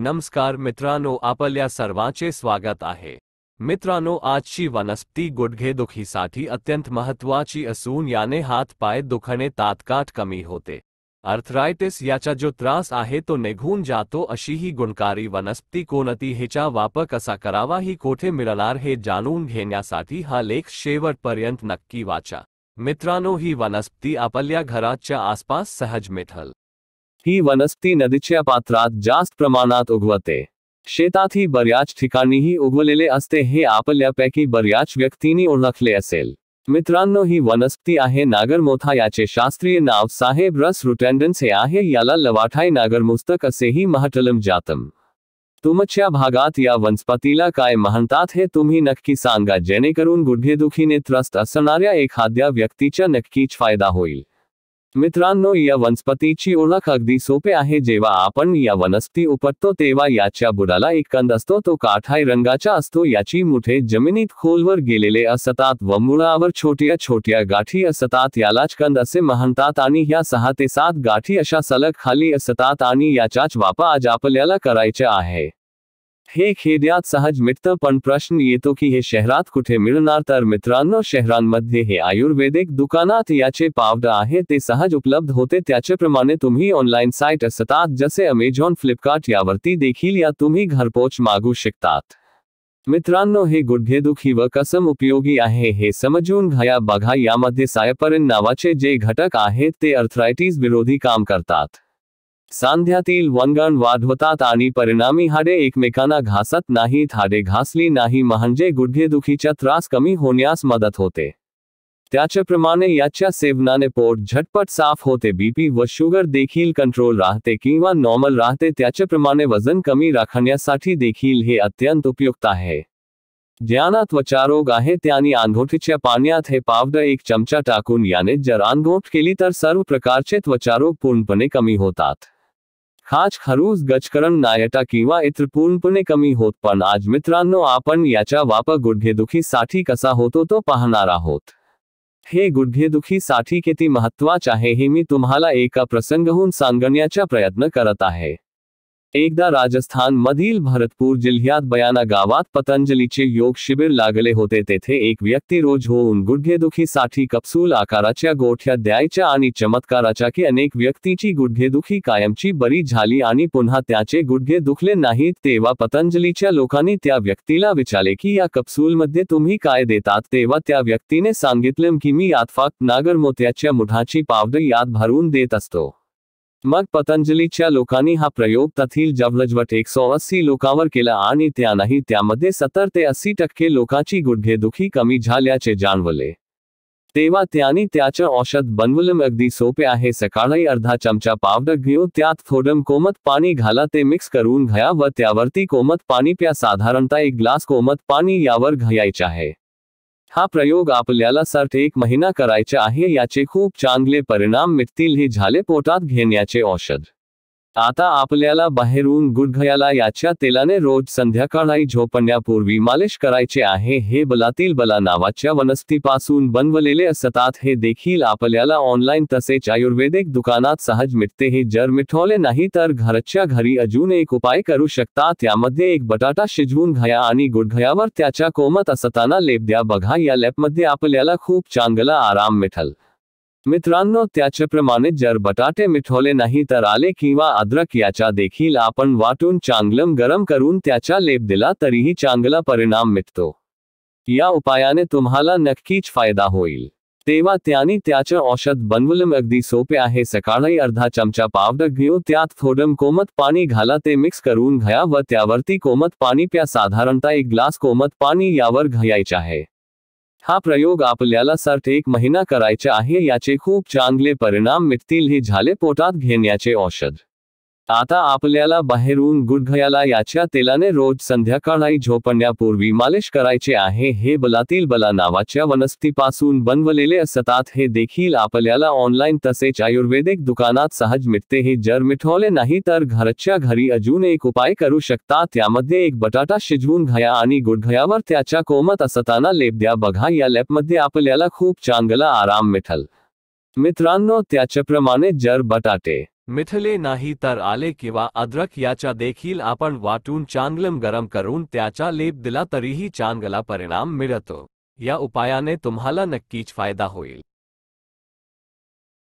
नमस्कार मित्रांनो आपल्या सर्वांचे स्वागत आहे मित्रांनो आजची वनस्पती गुडघे दुखीसाठी अत्यंत महत्वाची असून याने पाय दुखणे तात्काट कमी होते अर्थरायटिस याचा जो त्रास आहे तो निघून जातो अशी ही गुणकारी वनस्पती कोणती हिचा वापर कसा करावा ही कोठे मिळणार हे जाणून घेण्यासाठी हा लेख शेवटपर्यंत नक्की वाचा मित्रांनो ही वनस्पती आपल्या घराच्या आसपास सहज मिठल ही वनस्पति नदीच्या पात्रात जास्त प्रमाणात उगवते शेतातही बऱ्याच ठिकाणीही उगवलेले असते हे आपल्यापैकी बऱ्याच व्यक्तींनी ओळखले असेल मित्रांनो ही वनस्पती आहे नागरमोथा याचे शास्त्रीय नाव साहेब रस रुटेंडन्स हे आहे याला लवाठाई नागरमुस्तक असेही महटलम जातम तुमच्या भागात या वनस्पतीला काय म्हणतात हे तुम्ही नक्की सांगा जेणेकरून गुडघेदुखीने त्रस्त असणाऱ्या एखाद्या व्यक्तीचा नक्कीच फायदा होईल मित्रांनो या वनस्पतीची ओळख अगदी सोपे आहे जेव्हा आपण या वनस्पती उपटतो तेव्हा याच्या बुडाला एक कंद असतो तो काठाई रंगाचा असतो याची मुठे जमिनीत खोलवर गेलेले असतात व मुळावर छोट्या छोट्या गाठी असतात यालाच कंद असे म्हणतात आणि या सहा ते सात गाठी अशा सलग खाली असतात आणि याचाच वापर आज आपल्याला करायचे आहे हे खेद्यात सहज मिळतं पण प्रश्न येतो की हे शहरात कुठे मिळणार तर मित्रांनो शहरांमध्ये हे आयुर्वेदिक दुकानात याचे पावड आहे ते सहज उपलब्ध होते त्याचे प्रमाणे तुम्ही ऑनलाईन साईट असतात जसे अमेझॉन फ्लिपकार्ट यावरती देखील या तुम्ही घरपोच मागू शकतात मित्रांनो हे गुडघेदुखी व कसम उपयोगी आहे हे समजून घ्या बघा यामध्ये सायपरिन नावाचे जे घटक आहेत ते अर्थरायटीज विरोधी काम करतात सांध्यातील वनगण वाधवतात होतात आणि परिणामी हाडे एकमेकांना घासत नाहीत हाडे घासली नाही म्हणजे गुडघेदुखीचा त्रास कमी होण्यास मदत होते त्याच्याप्रमाणे याच्या सेवनाने पोट झटपट साफ होते बीपी व शुगर देखील कंट्रोल राहते किंवा नॉर्मल राहते त्याच्याप्रमाणे वजन कमी राखण्यासाठी देखील हे अत्यंत उपयुक्त आहे त्वचा रोग आहे त्याने आंघोटीच्या पाण्यात हे पावडर एक चमचा टाकून याने जर आंघोट केली तर सर्व प्रकारचे त्वचारोग पूर्णपणे कमी होतात खाच खरूज गचकरण नायटा किंवा इतर पूर्णपणे कमी होत पण आज मित्रांनो आपण याच्या वापर साठी कसा होतो तो पाहणार आहोत हे साठी किती महत्वाचे आहे हे मी तुम्हाला एका प्रसंगहून सांगण्याचा प्रयत्न करत आहे एकदा राजस्थान मधील भरतपूर जिल्ह्यात बयाना गावात पतंजलीचे योग शिबिर लागले होते तेथे एक व्यक्ती रोज होऊन गुडघेदुखीसाठी कप्सूल आकाराच्या गोठ्या द्यायच्या आणि चमत्काराच्या की अनेक व्यक्तीची गुडघेदुखी कायमची बरी झाली आणि पुन्हा त्याचे गुडघे दुखले नाहीत तेव्हा पतंजलीच्या लोकांनी त्या व्यक्तीला विचारले की या कप्सूलमध्ये तुम्ही काय देतात तेव्हा त्या व्यक्तीने सांगितले की मी यातफाक नागर मोत्याच्या मुठाची पावडर यात भरून देत असतो मग पतंजलि लोकानी हा प्रयोग तथील जवळजवट एक सौ अस्सी लोकावर केला आणि त्या नाही त्यामध्ये सत्तर ते अस्सी टक्के लोकांची दुखी कमी झाल्याचे जाणवले तेव्हा त्याने त्याचं औषध बनवलं अगदी सोपे आहे सकाळी अर्धा चमचा पावडर घेऊन त्यात थोडं कोमत पाणी घाला ते मिक्स करून घ्या व त्यावरती कोमत पाणी प्या साधारणतः एक ग्लास कोमत पाणी यावर घायायचे आहे हा प्रयोग आपल्याला सर्थ एक महिना करायचा आहे याचे खूप चांगले परिणाम मिळतील हे झाले पोटात घेण्याचे औषध आता आपल्याला बाहेरून गुडघयाला याच्या तेलाने रोज संध्याकाळी झोपण्यापूर्वी मालिश करायचे आहे हे बलातील बला नावाच्या वनस्तीपासून बनवलेले असतात हे देखील आपल्याला ऑनलाईन तसेच आयुर्वेदिक दुकानात सहज मिटते हे जर मिठवले नाही तर घरच्या घरी अजून एक उपाय करू शकता त्यामध्ये एक बटाटा शिजवून घया आणि गुडघयावर त्याच्या कोमत असताना लेप द्या बघा या लॅपमध्ये आपल्याला खूप चांगला आराम मिठल मित्रांनो त्याचप्रमाणे जर बटाटे मिठोले नहीं तर आले किंवा अद्रक याचा देखील आपण वाटून चांगलं गरम करून त्याचा लेप दिला तरीही चांगला परिणाम मिटतो या उपायाने तुम्हाला नक्कीच फायदा होईल तेव्हा त्याने त्याचं औषध बनवलं अगदी सोपे आहे सकाळी अर्धा चमचा पावडर घेऊ त्यात थोडं कोमत पाणी घाला ते मिक्स करून घ्या व त्यावरती कोमत पाणी प्या साधारणतः एक ग्लास कोमत पाणी यावर घायचं आहे हा प्रयोग आपल्याला सर्ट एक महिना करायचा आहे याचे खूप चांगले परिणाम मिटतील हे झाले पोटात घेण्याचे औषध आता आपल्याला बाहेरून गुडघयाला याच्या तेलाने रोज संध्याकाळी झोपण्यापूर्वी मालिश करायचे आहे हे बलातील बला नावाच्या वनस्पतीपासून बनवलेले असतात हे देखील आपल्याला ऑनलाईन तसेच आयुर्वेदिक दुकानात सहज मिटते हे जर मिठवले नाही तर घरच्या घरी अजून एक उपाय करू शकता त्यामध्ये एक बटाटा शिजवून घ्या आणि गुडघयावर त्याच्या कोमत असताना लेप द्या बघा या लेपमध्ये आपल्याला खूप चांगला आराम मिठल मित्रांनो त्याच्याप्रमाणे जर बटाटे मिठले नाही तर आले किंवा अद्रक याचा देखील आपण वाटून चांगलम गरम करून त्याचा लेप दिला तरीही चांगला परिणाम मिळतो या उपायाने तुम्हाला नक्कीच फायदा होईल